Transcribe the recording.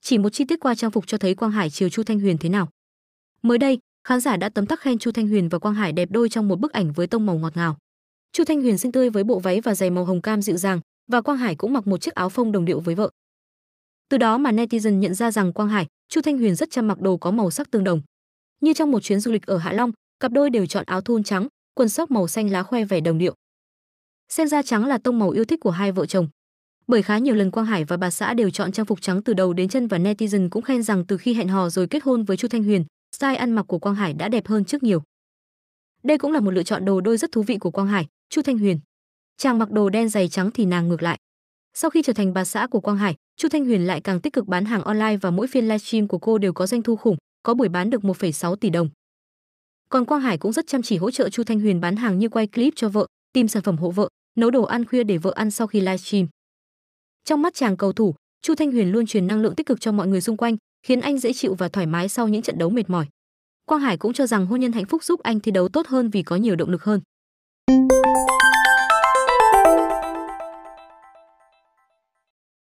Chỉ một chi tiết qua trang phục cho thấy Quang Hải chiều Chu Thanh Huyền thế nào. Mới đây, khán giả đã tấm tắc khen Chu Thanh Huyền và Quang Hải đẹp đôi trong một bức ảnh với tông màu ngọt ngào. Chu Thanh Huyền xinh tươi với bộ váy và giày màu hồng cam dịu dàng và Quang Hải cũng mặc một chiếc áo phông đồng điệu với vợ. Từ đó mà netizen nhận ra rằng Quang Hải, Chu Thanh Huyền rất chăm mặc đồ có màu sắc tương đồng. Như trong một chuyến du lịch ở Hạ Long, cặp đôi đều chọn áo thun trắng, quần sóc màu xanh lá khoe vẻ đồng điệu xem ra trắng là tông màu yêu thích của hai vợ chồng. Bởi khá nhiều lần Quang Hải và bà xã đều chọn trang phục trắng từ đầu đến chân và netizen cũng khen rằng từ khi hẹn hò rồi kết hôn với Chu Thanh Huyền, style ăn mặc của Quang Hải đã đẹp hơn trước nhiều. Đây cũng là một lựa chọn đồ đôi rất thú vị của Quang Hải, Chu Thanh Huyền. Chàng mặc đồ đen giày trắng thì nàng ngược lại. Sau khi trở thành bà xã của Quang Hải, Chu Thanh Huyền lại càng tích cực bán hàng online và mỗi phiên livestream của cô đều có doanh thu khủng, có buổi bán được 1,6 tỷ đồng. Còn Quang Hải cũng rất chăm chỉ hỗ trợ Chu Thanh Huyền bán hàng như quay clip cho vợ, tìm sản phẩm hộ vợ, nấu đồ ăn khuya để vợ ăn sau khi livestream. Trong mắt chàng cầu thủ, Chu Thanh Huyền luôn truyền năng lượng tích cực cho mọi người xung quanh, khiến anh dễ chịu và thoải mái sau những trận đấu mệt mỏi. Quang Hải cũng cho rằng hôn nhân hạnh phúc giúp anh thi đấu tốt hơn vì có nhiều động lực hơn.